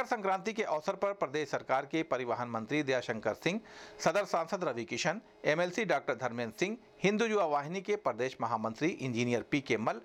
मकर संक्रांति के अवसर पर प्रदेश सरकार के परिवहन मंत्री दयाशंकर सिंह सदर सांसद रवि किशन एमएलसी डॉक्टर धर्मेंद्र सिंह हिंदू युवा वाहिनी के प्रदेश महामंत्री इंजीनियर पी के मल